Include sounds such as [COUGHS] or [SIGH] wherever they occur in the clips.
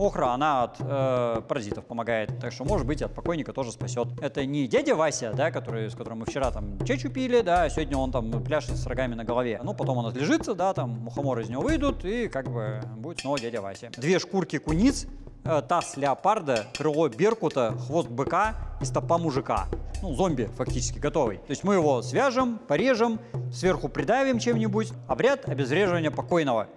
Охра, она от э, паразитов помогает, так что, может быть, от покойника тоже спасет. Это не дядя Вася, да, который, с которым мы вчера там чечу пили, да, а сегодня он там пляшет с рогами на голове. Ну, потом он отлежится, да, там мухоморы из него выйдут, и как бы будет снова дядя Вася. Две шкурки куниц, э, таз леопарда, крыло беркута, хвост быка и стопа мужика ну, зомби фактически готовый. То есть мы его свяжем, порежем, сверху придавим чем-нибудь. Обряд обезвреживания покойного.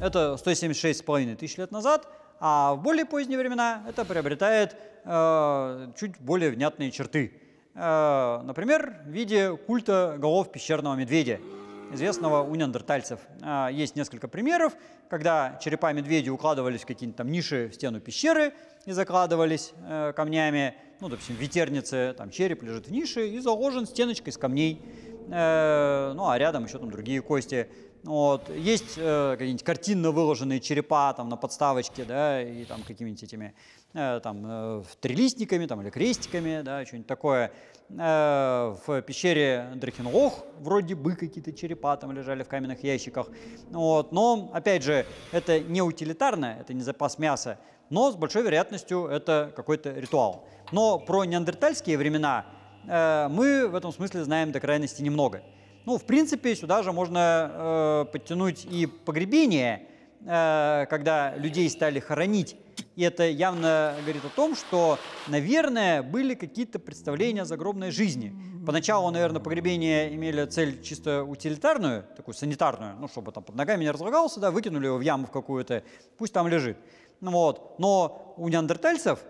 это 176,5 тысяч лет назад, а в более поздние времена это приобретает э, чуть более внятные черты. Э, например, в виде культа голов пещерного медведя, известного у неандертальцев. Э, есть несколько примеров, когда черепа медведей укладывались в какие-нибудь там ниши в стену пещеры и закладывались э, камнями. Ну, допустим, в ветернице там череп лежит в нише и заложен стеночкой из камней. Э, ну, а рядом еще там другие кости. Вот. Есть э, какие-нибудь картинно выложенные черепа там, на подставочке, да, и там какими-нибудь этими э, там, э, трилистниками там, или крестиками, да, что-нибудь такое. Э, в пещере Дракенлох вроде бы какие-то черепа там лежали в каменных ящиках. Вот. Но, опять же, это не утилитарно, это не запас мяса, но с большой вероятностью это какой-то ритуал. Но про неандертальские времена э, мы в этом смысле знаем до крайности немного. Ну, в принципе, сюда же можно э, подтянуть и погребение, э, когда людей стали хоронить. И это явно говорит о том, что, наверное, были какие-то представления о загробной жизни. Поначалу, наверное, погребения имели цель чисто утилитарную, такую санитарную, ну, чтобы там под ногами не разлагался, да, выкинули его в яму в какую-то, пусть там лежит. Ну, вот. Но у неандертальцев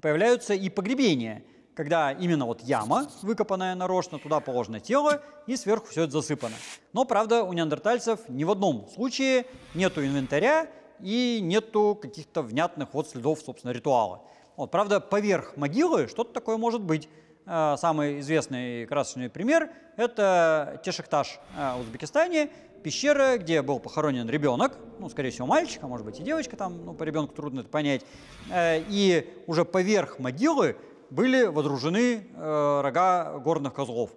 появляются и погребения – когда именно вот яма, выкопанная нарочно, туда положено тело, и сверху все это засыпано. Но, правда, у неандертальцев ни в одном случае нету инвентаря и нету каких-то внятных вот следов, собственно, ритуала. Вот, правда, поверх могилы что-то такое может быть. А, самый известный красочный пример – это Тешекташ а, в Узбекистане, пещера, где был похоронен ребенок, ну, скорее всего, мальчик, а может быть и девочка там, ну, по ребенку трудно это понять, э, и уже поверх могилы были водружены э, рога горных козлов.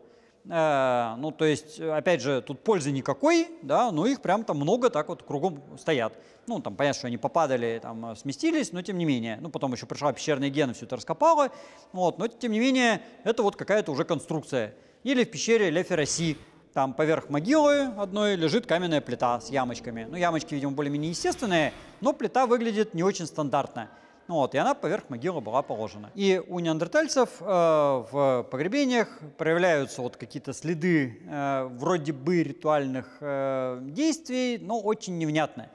Э, ну, то есть, опять же, тут пользы никакой, да, но их прям там много так вот кругом стоят. Ну, там понятно, что они попадали, там э, сместились, но тем не менее. Ну, потом еще пришла пещерная гена, все это раскопала. Вот, но тем не менее, это вот какая-то уже конструкция. Или в пещере Лефераси, там поверх могилы одной лежит каменная плита с ямочками. Ну, ямочки, видимо, более-менее естественные, но плита выглядит не очень стандартно. Ну вот, и она поверх могилы была положена. И у неандертальцев э, в погребениях проявляются вот какие-то следы э, вроде бы ритуальных э, действий, но очень невнятные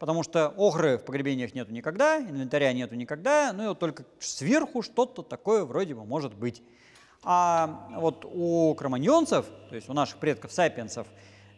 потому что огры в погребениях нету никогда, инвентаря нету никогда, ну и вот только сверху что-то такое вроде бы может быть. А вот у кроманьонцев, то есть у наших предков сапиенсов,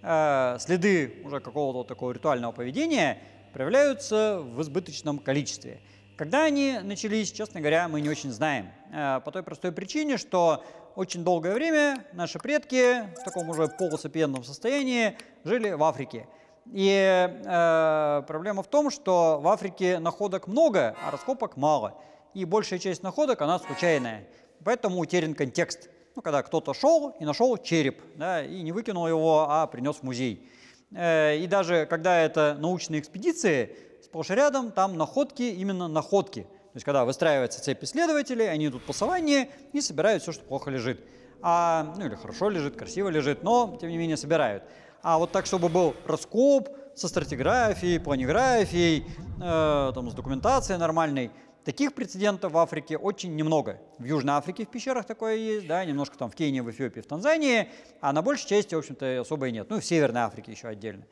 э, следы уже какого-то такого ритуального поведения проявляются в избыточном количестве. Когда они начались, честно говоря, мы не очень знаем. Э, по той простой причине, что очень долгое время наши предки в таком уже полусапиентном состоянии жили в Африке. И э, проблема в том, что в Африке находок много, а раскопок мало. И большая часть находок, она случайная. Поэтому утерян контекст. Ну, когда кто-то шел и нашел череп, да, и не выкинул его, а принес в музей. Э, и даже когда это научные экспедиции, сплошь и рядом, там находки, именно находки. То есть когда выстраивается цепь исследователей, они идут по саванне и собирают все, что плохо лежит. А, ну или хорошо лежит, красиво лежит, но тем не менее собирают. А вот так, чтобы был раскоп со стратиграфией, планиграфией, э, там, с документацией нормальной, Таких прецедентов в Африке очень немного. В Южной Африке в пещерах такое есть, да, немножко там в Кении, в Эфиопии, в Танзании, а на большей части, в общем-то, особо и нет. Ну, и в Северной Африке еще отдельно.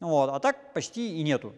Вот, а так почти и нету.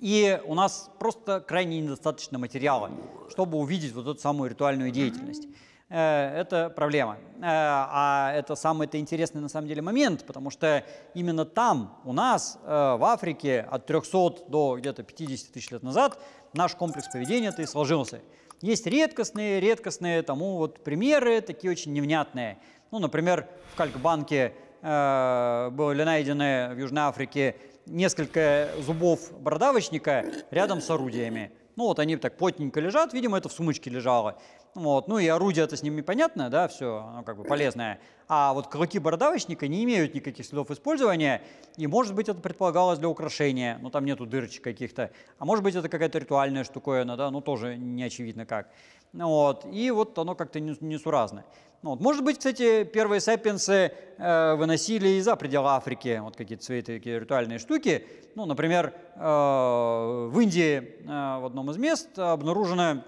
И у нас просто крайне недостаточно материала, чтобы увидеть вот эту самую ритуальную деятельность. Э, это проблема. Э, а это самый-то интересный на самом деле момент, потому что именно там, у нас, э, в Африке, от 300 до где-то 50 тысяч лет назад, наш комплекс поведения-то и сложился. Есть редкостные, редкостные тому вот примеры, такие очень невнятные. Ну, например, в Калькбанке были найдены в Южной Африке несколько зубов бородавочника рядом с орудиями. Ну вот они так плотненько лежат, видимо, это в сумочке лежало. Вот. Ну и орудие это с ними понятно, да, все, оно как бы полезное. А вот клыки бородавочника не имеют никаких следов использования, и может быть это предполагалось для украшения, но там нету дырочек каких-то. А может быть это какая-то ритуальная штуковина, да, ну тоже не очевидно как. Вот, и вот оно как-то несуразное. Ну вот. Может быть, кстати, первые сапиенсы э, выносили и за пределы Африки вот какие-то свои такие ритуальные штуки. Ну, например, э, в Индии э, в одном из мест обнаружено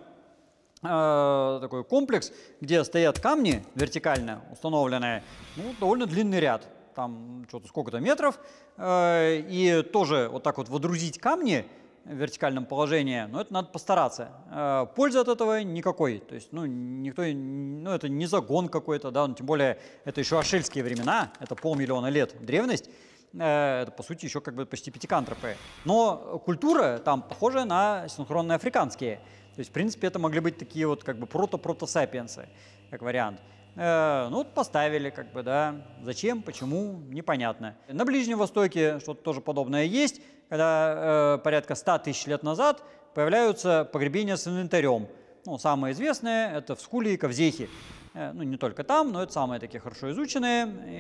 э, такой комплекс, где стоят камни вертикально установленные, ну, довольно длинный ряд, там что-то сколько-то метров, э, и тоже вот так вот водрузить камни – в вертикальном положении, но это надо постараться. Э, пользы от этого никакой. То есть, ну, никто, ну, это не загон какой-то, да, ну, тем более это еще ашельские времена, это полмиллиона лет древность. Э, это, по сути, еще как бы почти пятикантропы. Но культура там похожа на синхронные африканские. То есть, в принципе, это могли быть такие вот как бы прото-протосапиенсы, как вариант. Э, ну поставили, как бы, да. Зачем, почему, непонятно. На Ближнем Востоке что-то тоже подобное есть, когда э, порядка 100 тысяч лет назад появляются погребения с инвентарем. Ну, самое известное – это в Скуле и Ковзехе. Э, ну, не только там, но это самые такие хорошо изученные, и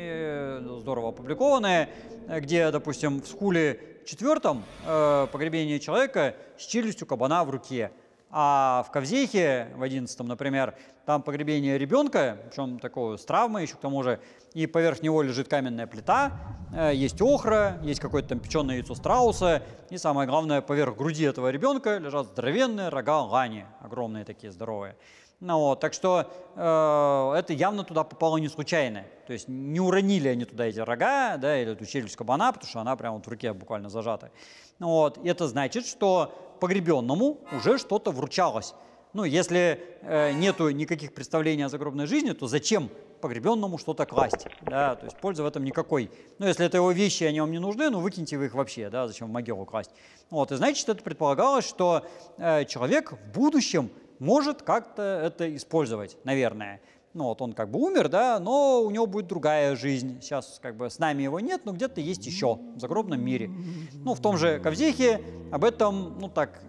э, здорово опубликованные, где, допустим, в Скуле четвертом э, погребение человека с челюстью кабана в руке. А в Ковзехе в 11 например, там погребение ребенка, причем такого с травмой еще к тому же, и поверх него лежит каменная плита, э, есть охра, есть какое-то там печеное яйцо страуса, и самое главное, поверх груди этого ребенка лежат здоровенные рога лани, огромные такие здоровые. Ну, вот, так что э, это явно туда попало не случайно. То есть не уронили они туда эти рога, да, или эту челюсть кабана, потому что она прямо вот в руке буквально зажата. Ну, вот, и это значит, что погребенному уже что-то вручалось ну, если э, нету никаких представлений о загробной жизни, то зачем погребенному что-то класть? Да, то есть пользы в этом никакой. Ну, если это его вещи, они вам не нужны, ну, выкиньте вы их вообще, да, зачем в могилу класть? Вот, и значит, это предполагалось, что э, человек в будущем может как-то это использовать, наверное. Ну, вот он как бы умер, да, но у него будет другая жизнь. Сейчас как бы с нами его нет, но где-то есть еще в загробном мире. Ну, в том же Ковзехе об этом, ну, так,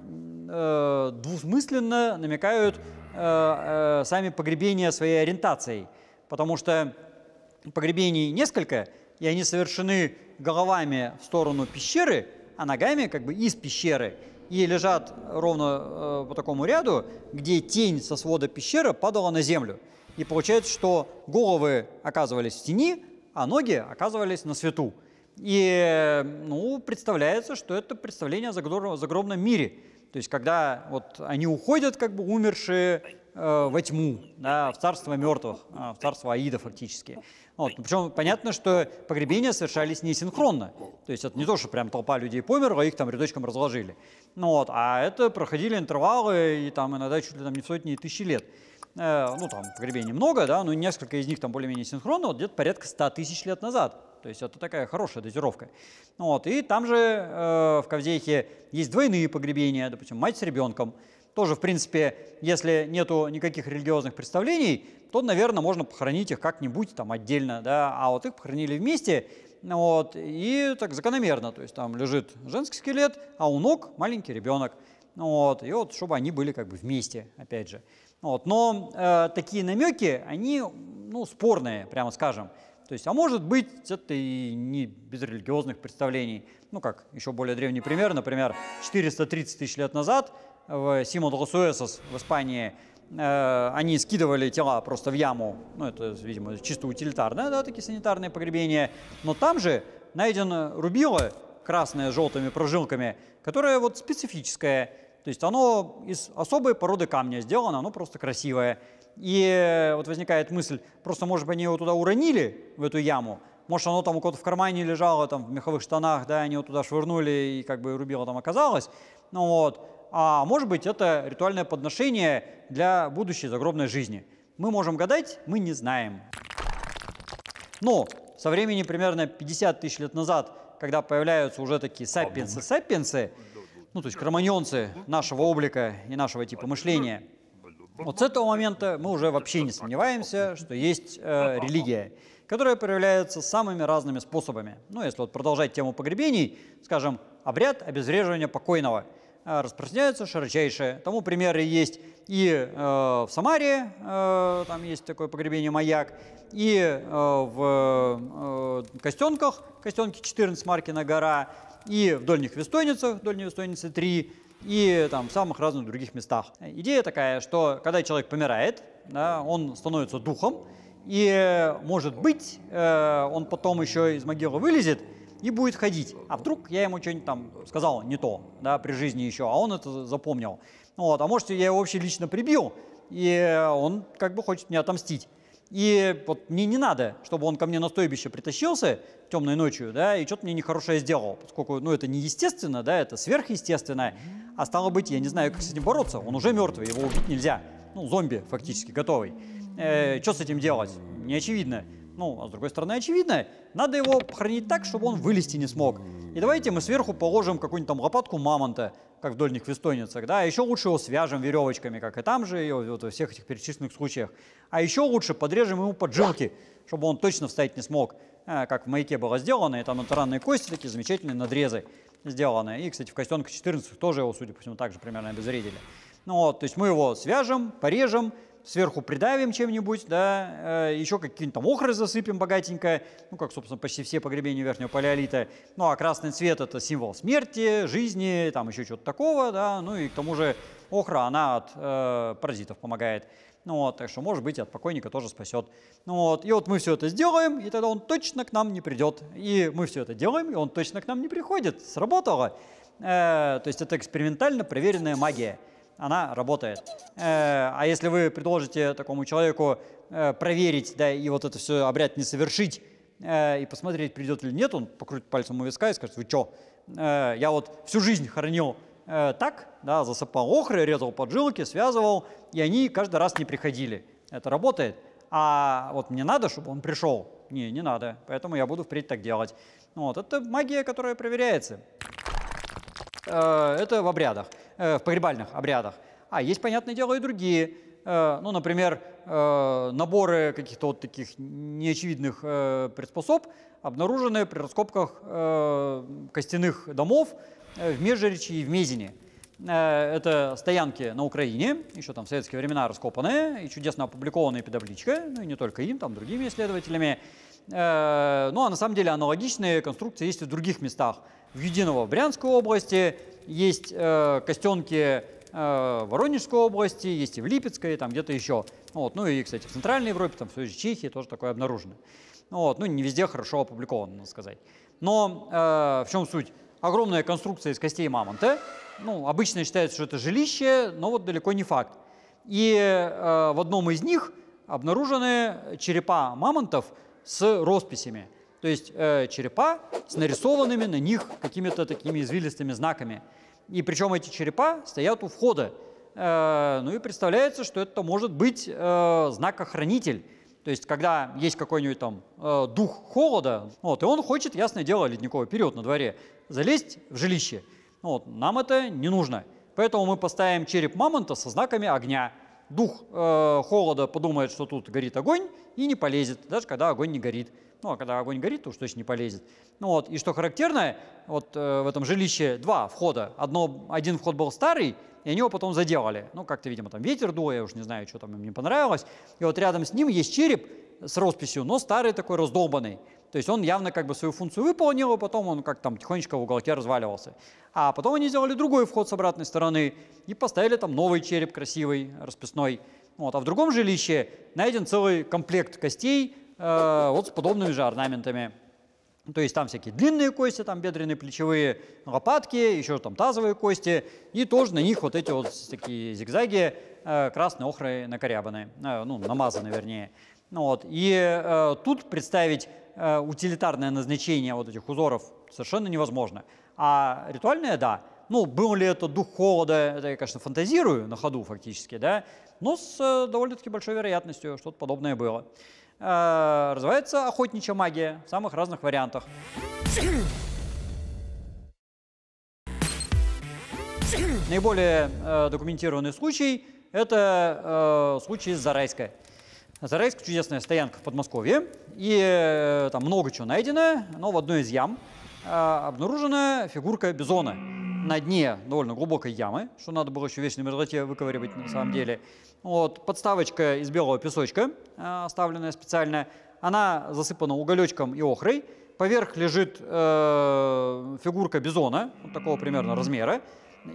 э, двусмысленно намекают э, э, сами погребения своей ориентацией, потому что погребений несколько, и они совершены головами в сторону пещеры, а ногами как бы из пещеры. И лежат ровно э, по такому ряду, где тень со свода пещеры падала на землю. И получается, что головы оказывались в тени, а ноги оказывались на свету. И э, ну, представляется, что это представление о загроб, загробном мире – то есть когда вот они уходят, как бы умершие э, во тьму, да, в царство мертвых, э, а, в царство Аида фактически. Вот. Причем понятно, что погребения совершались не синхронно. То есть это не то, что прям толпа людей померла, их там рядочком разложили. Ну, вот. А это проходили интервалы, и там иногда чуть ли там не в сотни и тысячи лет. Э, ну, там погребений много, да, но несколько из них там более-менее синхронно, вот где-то порядка 100 тысяч лет назад. То есть это такая хорошая дозировка. Ну вот. И там же э, в Кавзейхе есть двойные погребения, допустим, мать с ребенком. Тоже, в принципе, если нету никаких религиозных представлений, то, наверное, можно похоронить их как-нибудь там отдельно, да, а вот их похоронили вместе, ну вот, и так закономерно, то есть там лежит женский скелет, а у ног маленький ребенок, ну вот, и вот, чтобы они были как бы вместе, опять же. Вот. Но э, такие намеки, они ну, спорные, прямо скажем. То есть, а может быть, это и не без религиозных представлений. Ну, как еще более древний пример, например, 430 тысяч лет назад в Симон Лосуэсос в Испании э, они скидывали тела просто в яму. Ну, это, видимо, чисто утилитарное, да, такие санитарные погребения. Но там же найдено рубило красное с желтыми прожилками, которое вот специфическое, то есть оно из особой породы камня сделано, оно просто красивое. И э, вот возникает мысль, просто, может быть, они его туда уронили, в эту яму, может, оно там у кого-то в кармане лежало, там, в меховых штанах, да, они его туда швырнули, и как бы рубило там оказалось. Ну вот. А может быть, это ритуальное подношение для будущей загробной жизни. Мы можем гадать, мы не знаем. Но со времени примерно 50 тысяч лет назад, когда появляются уже такие сапиенсы-сапиенсы, ну, то есть кроманьонцы нашего облика и нашего типа мышления. Вот с этого момента мы уже вообще не сомневаемся, что есть э, религия, которая проявляется самыми разными способами. Ну, если вот продолжать тему погребений, скажем, обряд обезвреживания покойного э, распространяется широчайше. Тому примеры есть и э, в Самаре, э, там есть такое погребение «Маяк», и э, в э, Костенках, Костенки 14, Маркина гора, и в дольних вестойницах, дольние вестойницы 3, и там в самых разных других местах. Идея такая, что когда человек помирает, да, он становится духом, и, э, может быть, э, он потом еще из могилы вылезет и будет ходить. А вдруг я ему что-нибудь там сказал не то, да, при жизни еще, а он это запомнил. Вот, а может, я его вообще лично прибил, и э, он как бы хочет мне отомстить. И вот мне не надо, чтобы он ко мне на стойбище притащился темной ночью, да, и что-то мне нехорошее сделал, поскольку, ну, это неестественно, да, это сверхъестественно. А стало быть, я не знаю, как с этим бороться, он уже мертвый, его убить нельзя. Ну, зомби фактически готовый. Э, что с этим делать? Не очевидно. Ну, а с другой стороны, очевидно, надо его хранить так, чтобы он вылезти не смог. И давайте мы сверху положим какую-нибудь там лопатку мамонта, как в дольних вестойницах, да, а еще лучше его свяжем веревочками, как и там же, и вот во всех этих перечисленных случаях. А еще лучше подрежем ему поджилки, чтобы он точно встать не смог, а, как в маяке было сделано, и там на таранные кости такие замечательные надрезы сделаны. И, кстати, в костенка 14 тоже его, судя по всему, также примерно обезвредили. Ну вот, то есть мы его свяжем, порежем, сверху придавим чем-нибудь, да, э, еще какие-нибудь там охры засыпем богатенько, ну, как, собственно, почти все погребения верхнего палеолита. Ну, а красный цвет – это символ смерти, жизни, там еще чего-то такого, да, ну и к тому же охра, она от э, паразитов помогает. Ну, вот, так что, может быть, от покойника тоже спасет. Ну, вот, и вот мы все это сделаем, и тогда он точно к нам не придет. И мы все это делаем, и он точно к нам не приходит. Сработало. Э, то есть это экспериментально проверенная магия она работает. Э, а если вы предложите такому человеку э, проверить, да, и вот это все обряд не совершить, э, и посмотреть, придет или нет, он покрутит пальцем у виска и скажет, вы что, я вот всю жизнь хранил так, да, засыпал охры, резал поджилки, связывал, и они каждый раз не приходили. Это работает. А вот мне надо, чтобы он пришел. Не, не надо. Поэтому я буду впредь так делать. Вот, это магия, которая проверяется. Э, это в обрядах, э, в погребальных обрядах. А есть, понятное дело, и другие. Э, ну, например, наборы каких-то вот таких неочевидных приспособ, обнаруженные при раскопках костяных домов в Межречи и в Мезине. Это стоянки на Украине, еще там в советские времена раскопанные и чудесно опубликованные педобличка, ну и не только им, там другими исследователями. Э, ну а на самом деле аналогичные конструкции есть и в других местах. В Единого в Брянской области есть э, костенки в э, Воронежской области, есть и в Липецкой, там где-то еще. Вот. Ну и, кстати, в Центральной Европе, там в Союзе Чехии тоже такое обнаружено. Ну вот. Ну не везде хорошо опубликовано, надо сказать. Но э, в чем суть? Огромная конструкция из костей мамонта. Ну, обычно считается, что это жилище, но вот далеко не факт. И э, в одном из них обнаружены черепа мамонтов – с росписями. То есть э, черепа с нарисованными на них какими-то такими извилистыми знаками. И причем эти черепа стоят у входа. Э, ну и представляется, что это может быть э, знакохранитель. То есть, когда есть какой-нибудь там э, дух холода, вот, и он хочет, ясное дело, ледниковый период на дворе, залезть в жилище. Вот, нам это не нужно. Поэтому мы поставим череп мамонта со знаками огня дух э, холода подумает, что тут горит огонь, и не полезет, даже когда огонь не горит. Ну, а когда огонь горит, то уж точно не полезет. Ну, вот, и что характерное, вот э, в этом жилище два входа. Одно, один вход был старый, и они его потом заделали. Ну, как-то, видимо, там ветер дул, я уж не знаю, что там им не понравилось. И вот рядом с ним есть череп с росписью, но старый такой раздолбанный. То есть он явно как бы свою функцию выполнил, а потом он как там тихонечко в уголке разваливался. А потом они сделали другой вход с обратной стороны и поставили там новый череп красивый, расписной. Вот. А в другом жилище найден целый комплект костей э, вот с подобными же орнаментами. Ну, то есть там всякие длинные кости, там бедренные, плечевые, лопатки, еще там тазовые кости, и тоже на них вот эти вот такие зигзаги э, красной охрой накорябаны, э, ну, намазаны вернее. Ну, вот. И э, тут представить э, утилитарное назначение вот этих узоров совершенно невозможно. А ритуальное – да. Ну, был ли это дух холода, это я, конечно, фантазирую на ходу фактически, да, но с э, довольно-таки большой вероятностью что-то подобное было. Э, развивается охотничья магия в самых разных вариантах. [COUGHS] Наиболее э, документированный случай – это э, случай из Зарайска. Зарайск – чудесная стоянка в Подмосковье, и э, там много чего найдено, но в одной из ям э, обнаружена фигурка бизона на дне довольно глубокой ямы, что надо было еще в вечной мерзлоте выковыривать на самом деле. Вот, подставочка из белого песочка, э, оставленная специально. Она засыпана уголечком и охрой. Поверх лежит э, фигурка бизона, вот такого примерно размера,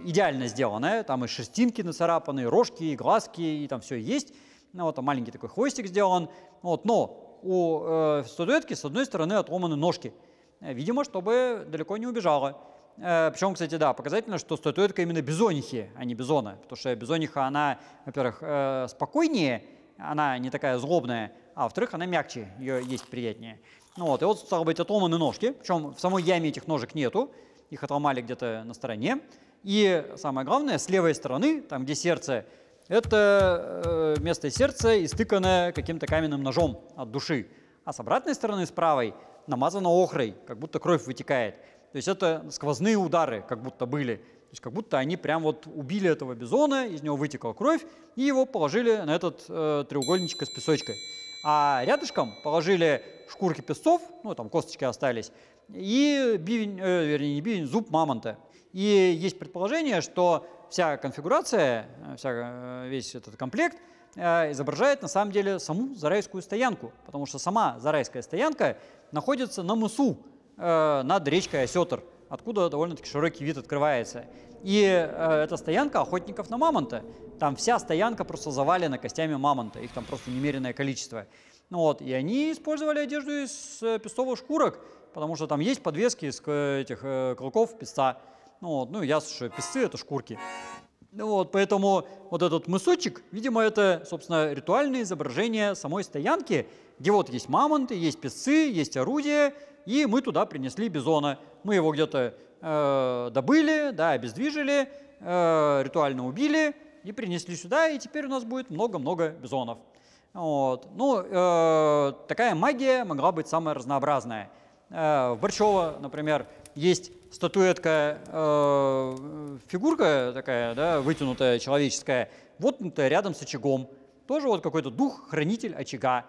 идеально сделанная. Там и шерстинки нацарапаны, и рожки, и глазки, и там все есть. Ну, вот там маленький такой хвостик сделан. Вот, но у э, статуэтки с одной стороны отломаны ножки. Э, видимо, чтобы далеко не убежала. Э, причем, кстати, да, показательно, что статуэтка именно бизонихи, а не бизона. Потому что бизониха, она, во-первых, э, спокойнее, она не такая злобная, а во-вторых, она мягче, ее есть приятнее. Ну вот, и вот, стало быть, отломаны ножки, причем в самой яме этих ножек нету, их отломали где-то на стороне. И самое главное, с левой стороны, там, где сердце, это э, место сердца истыкано каким-то каменным ножом от души. А с обратной стороны, с правой, намазано охрой, как будто кровь вытекает. То есть это сквозные удары как будто были. То есть как будто они прям вот убили этого бизона, из него вытекла кровь, и его положили на этот э, треугольничек с песочкой. А рядышком положили шкурки песцов, ну там косточки остались, и бивень, э, вернее не бивень, зуб мамонта. И есть предположение, что вся конфигурация, э, вся, э, весь этот комплект э, изображает на самом деле саму зарайскую стоянку, потому что сама зарайская стоянка находится на мысу, э, над речкой Осетр, откуда довольно-таки широкий вид открывается. И э, это стоянка охотников на мамонта. Там вся стоянка просто завалена костями мамонта, их там просто немеренное количество. Ну вот, и они использовали одежду из э, шкурок, потому что там есть подвески из э, этих э, клыков песца. Ну, вот, ну ясно, что песцы — это шкурки. Ну вот, поэтому вот этот мысочек, видимо, это, собственно, ритуальное изображение самой стоянки, где вот есть мамонты, есть песцы, есть орудия, и мы туда принесли бизона. Мы его где-то э, добыли, да, обездвижили, э, ритуально убили и принесли сюда, и теперь у нас будет много-много бизонов. Вот. Ну, э, такая магия могла быть самая разнообразная. Э, в Борщево, например, есть статуэтка, э, фигурка такая, да, вытянутая, человеческая, воткнутая рядом с очагом. Тоже вот какой-то дух, хранитель очага.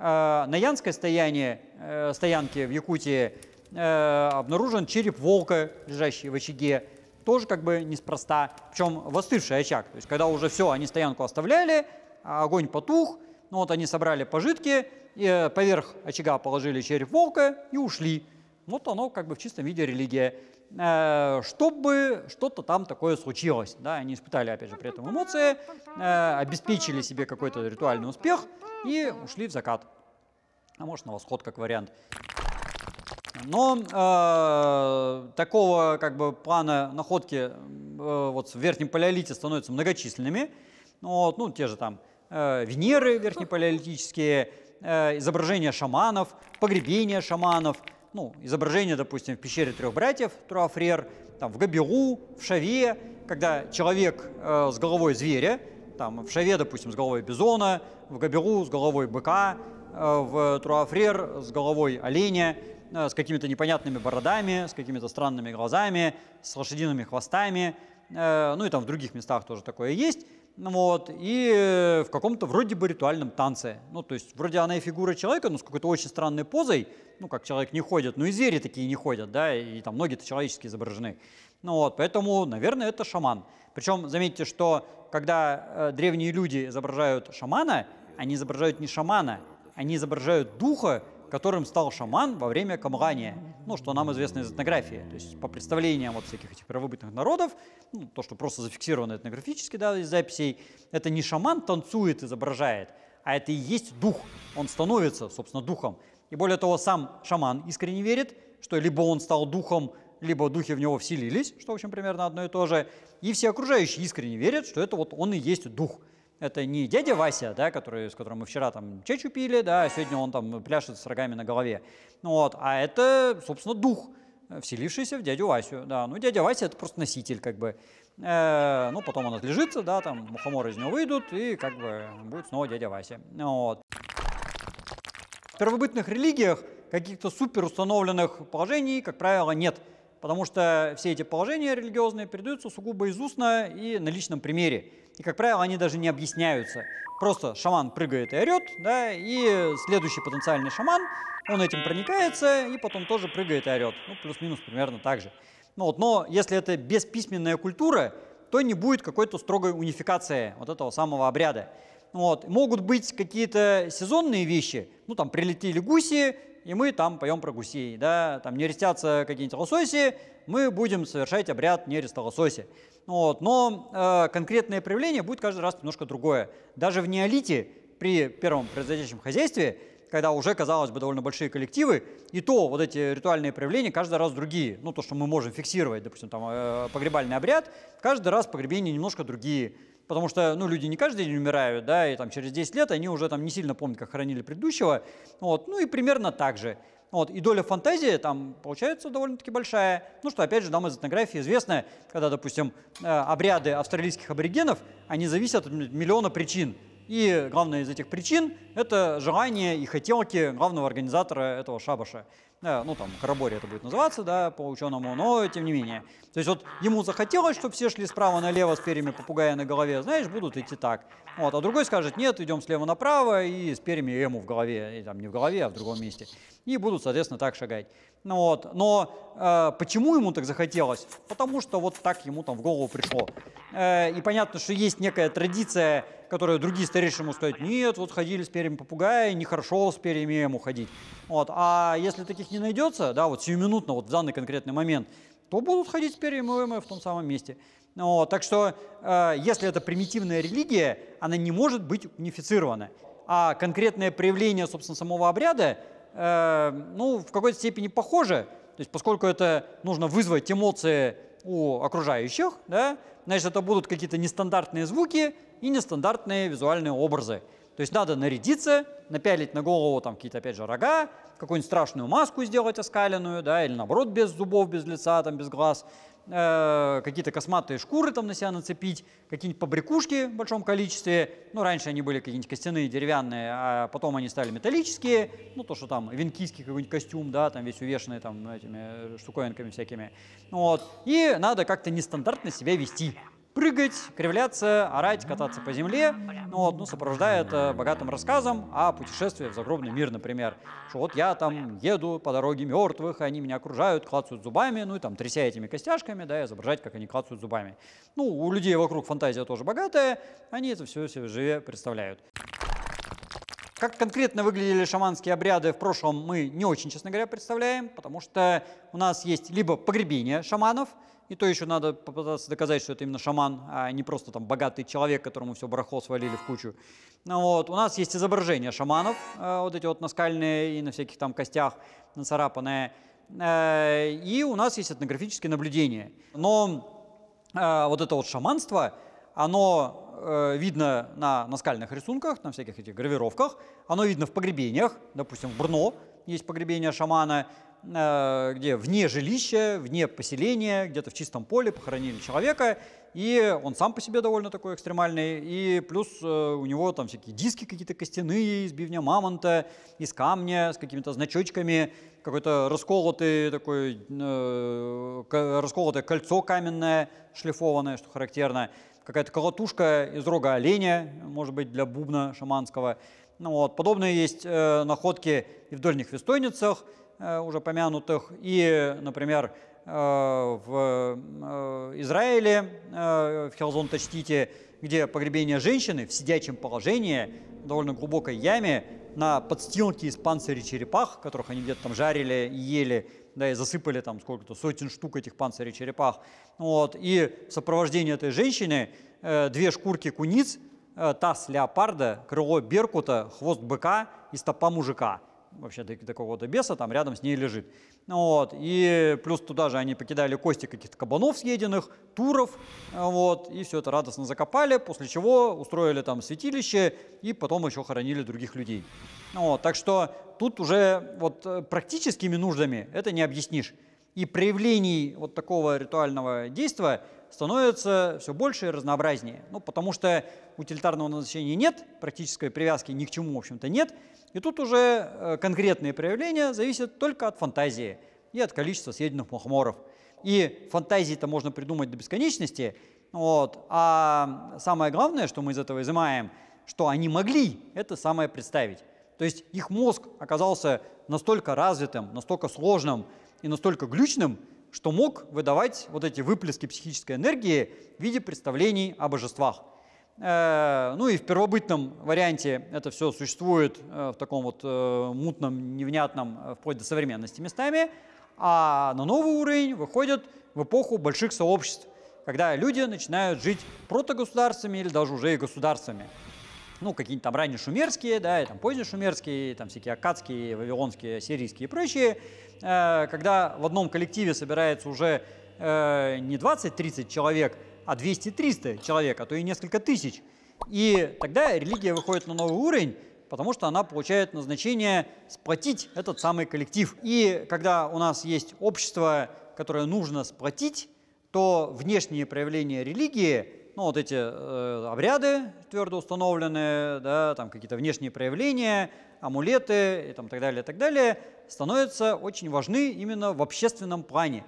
Э, на Янской стоянии, э, стоянке в Якутии э, обнаружен череп волка, лежащий в очаге, тоже как бы неспроста, причем восставший очаг. То есть когда уже все, они стоянку оставляли, а огонь потух, ну вот они собрали пожитки, и поверх очага положили череп волка и ушли. Вот оно как бы в чистом виде религия. Э, чтобы что-то там такое случилось. Да, они испытали, опять же, при этом эмоции, э, обеспечили себе какой-то ритуальный успех и ушли в закат. А может, на восход как вариант. Но э, такого как бы плана находки э, вот в верхнем палеолите становятся многочисленными. Ну, вот, ну, те же там э, Венеры верхнепалеолитические, э, изображения шаманов, погребения шаманов – ну, изображение, допустим, в пещере трех братьев Труафрер, там, в Габилу, в Шаве, когда человек э, с головой зверя, там, в Шаве, допустим, с головой бизона, в Габилу с головой быка, э, в Труафрер с головой оленя, э, с какими-то непонятными бородами, с какими-то странными глазами, с лошадиными хвостами – Э, ну и там в других местах тоже такое есть, вот, и э, в каком-то вроде бы ритуальном танце. Ну, то есть вроде она и фигура человека, но с какой-то очень странной позой, ну, как человек не ходит, ну и звери такие не ходят, да, и там ноги-то человеческие изображены. Ну вот, поэтому, наверное, это шаман. Причем, заметьте, что когда э, древние люди изображают шамана, они изображают не шамана, они изображают духа, которым стал шаман во время камгания, ну, что нам известно из этнографии. То есть по представлениям вот всяких этих первобытных народов, ну, то, что просто зафиксировано этнографически, да, из записей, это не шаман танцует, изображает, а это и есть дух. Он становится, собственно, духом. И более того, сам шаман искренне верит, что либо он стал духом, либо духи в него вселились, что, в общем, примерно одно и то же, и все окружающие искренне верят, что это вот он и есть дух – это не дядя Вася, да, который, с которым мы вчера там чечу пили, да, а сегодня он там пляшет с рогами на голове. Ну вот, а это, собственно, дух, вселившийся в дядю Васю. Да. Ну, дядя Вася — это просто носитель, как бы. Э, ну, потом он отлежится, да, там мухоморы из него выйдут, и как бы будет снова дядя Вася. Ну вот. В первобытных религиях каких-то супер установленных положений, как правило, нет потому что все эти положения религиозные передаются сугубо из устно и на личном примере. И, как правило, они даже не объясняются. Просто шаман прыгает и орет, да, и следующий потенциальный шаман, он этим проникается и потом тоже прыгает и орет. Ну, плюс-минус примерно так же. Ну, вот, но если это бесписьменная культура, то не будет какой-то строгой унификации вот этого самого обряда. Вот. Могут быть какие-то сезонные вещи, ну там прилетели гуси, и мы там поем про гусей, да, там не рестятся какие-нибудь лососи, мы будем совершать обряд нереста лосося. Вот. Но э, конкретное проявление будет каждый раз немножко другое. Даже в неолите при первом производящем хозяйстве когда уже, казалось бы, довольно большие коллективы, и то вот эти ритуальные проявления каждый раз другие. Ну, то, что мы можем фиксировать, допустим, там э, погребальный обряд, каждый раз погребения немножко другие потому что ну, люди не каждый день умирают, да, и там через 10 лет они уже там не сильно помнят, как хоронили предыдущего. Вот, ну и примерно так же. Вот, и доля фантазии там получается довольно-таки большая. Ну что, опять же, нам из этнографии известная, когда, допустим, э, обряды австралийских аборигенов, они зависят от миллиона причин. И главная из этих причин – это желание и хотелки главного организатора этого шабаша. Э, ну там Карабори это будет называться, да, по ученому, но тем не менее. То есть вот ему захотелось, чтобы все шли справа налево с перьями попугая на голове, знаешь, будут идти так. Вот, а другой скажет, нет, идем слева направо и с перьями ему в голове, и там не в голове, а в другом месте. И будут, соответственно, так шагать. Ну, вот. Но э, почему ему так захотелось? Потому что вот так ему там в голову пришло. Э, и понятно, что есть некая традиция которые другие старейшины ему сказать, нет, вот ходили с перьями попугая, нехорошо с перьями ему ходить. Вот. А если таких не найдется, да, вот сиюминутно, вот в данный конкретный момент, то будут ходить с перьями ММ в том самом месте. Вот. Так что, э, если это примитивная религия, она не может быть унифицирована. А конкретное проявление, собственно, самого обряда, э, ну, в какой-то степени похоже, то есть поскольку это нужно вызвать эмоции у окружающих, да, значит, это будут какие-то нестандартные звуки и нестандартные визуальные образы. То есть надо нарядиться, напялить на голову там какие-то, опять же, рога, какую-нибудь страшную маску сделать оскаленную, да, или наоборот без зубов, без лица, там, без глаз, э, какие-то косматые шкуры там на себя нацепить, какие-нибудь побрякушки в большом количестве. Ну, раньше они были какие-нибудь костяные, деревянные, а потом они стали металлические. Ну, то, что там венкийский какой-нибудь костюм, да, там весь увешанный там этими штуковинками всякими. Вот. И надо как-то нестандартно себя вести прыгать, кривляться, орать, кататься по земле, ну, вот, ну, сопровождает э, богатым рассказом о путешествии в загробный мир, например. Что вот я там еду по дороге мертвых, они меня окружают, клацают зубами, ну и там тряся этими костяшками, да, изображать, как они клацают зубами. Ну, у людей вокруг фантазия тоже богатая, они это все себе живе представляют. Как конкретно выглядели шаманские обряды в прошлом, мы не очень, честно говоря, представляем, потому что у нас есть либо погребение шаманов, и то еще надо попытаться доказать, что это именно шаман, а не просто там богатый человек, которому все барахло свалили в кучу. Ну вот. У нас есть изображения шаманов, э, вот эти вот наскальные и на всяких там костях нацарапанные. Э, и у нас есть этнографические наблюдения. Но э, вот это вот шаманство, оно Э, видно на наскальных рисунках, на всяких этих гравировках, оно видно в погребениях, допустим, в Брно есть погребение шамана, э, где вне жилища, вне поселения, где-то в чистом поле похоронили человека, и он сам по себе довольно такой экстремальный, и плюс э, у него там всякие диски какие-то костяные из бивня мамонта, из камня с какими-то значочками, какой-то расколотый такой, э, расколотое кольцо каменное, шлифованное, что характерно какая-то колотушка из рога оленя, может быть, для бубна шаманского. Ну, вот. Подобные есть э, находки и в дольних вестойницах, э, уже помянутых, и, например, э, в э, Израиле, э, в Хелзон-Тачтите, где погребение женщины в сидячем положении, в довольно глубокой яме, на подстилке из панцирей черепах, которых они где-то там жарили и ели, да, и засыпали там сколько-то, сотен штук этих панцирей черепах. Вот, и в сопровождении этой женщины э, две шкурки куниц, э, таз леопарда, крыло беркута, хвост быка и стопа мужика вообще такого вот какого беса, там рядом с ней лежит. Вот. И плюс туда же они покидали кости каких-то кабанов съеденных, туров, вот, и все это радостно закопали, после чего устроили там святилище и потом еще хоронили других людей. Вот. Так что тут уже вот практическими нуждами это не объяснишь. И проявлений вот такого ритуального действия становится все больше и разнообразнее. Ну, потому что утилитарного назначения нет, практической привязки ни к чему, в общем-то, нет. И тут уже э, конкретные проявления зависят только от фантазии и от количества съеденных мухоморов. И фантазии-то можно придумать до бесконечности, вот. а самое главное, что мы из этого изымаем, что они могли это самое представить. То есть их мозг оказался настолько развитым, настолько сложным и настолько глючным, что мог выдавать вот эти выплески психической энергии в виде представлений о божествах. Э, ну и в первобытном варианте это все существует э, в таком вот э, мутном, невнятном, вплоть до современности местами, а на новый уровень выходят в эпоху больших сообществ, когда люди начинают жить протогосударствами или даже уже и государствами. Ну, какие-нибудь там ранние шумерские, да, и там поздние шумерские, там всякие аккадские, вавилонские, сирийские и прочие, когда в одном коллективе собирается уже не 20-30 человек, а 200-300 человек, а то и несколько тысяч. И тогда религия выходит на новый уровень, потому что она получает назначение сплотить этот самый коллектив. И когда у нас есть общество, которое нужно сплотить, то внешние проявления религии, ну вот эти э, обряды твердо установленные, да, там какие-то внешние проявления, амулеты и там так далее, так далее, становятся очень важны именно в общественном плане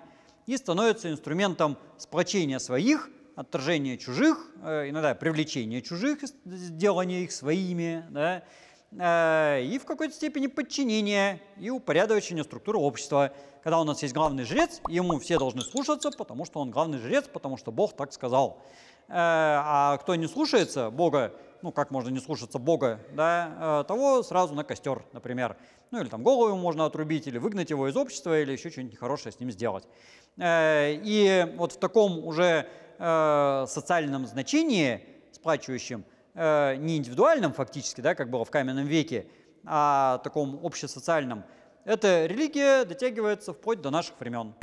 и становятся инструментом сплочения своих – отторжение чужих, э, иногда привлечение чужих, сделание их своими, да, э, и в какой-то степени подчинение и упорядочение структуры общества. Когда у нас есть главный жрец, ему все должны слушаться, потому что он главный жрец, потому что Бог так сказал. Э, а кто не слушается Бога, ну как можно не слушаться Бога, да, того сразу на костер, например. Ну или там голову ему можно отрубить, или выгнать его из общества, или еще что-нибудь хорошее с ним сделать. И вот в таком уже Э, социальном значении сплачивающем, э, не индивидуальном фактически, да, как было в каменном веке, а таком общесоциальном, эта религия дотягивается вплоть до наших времен.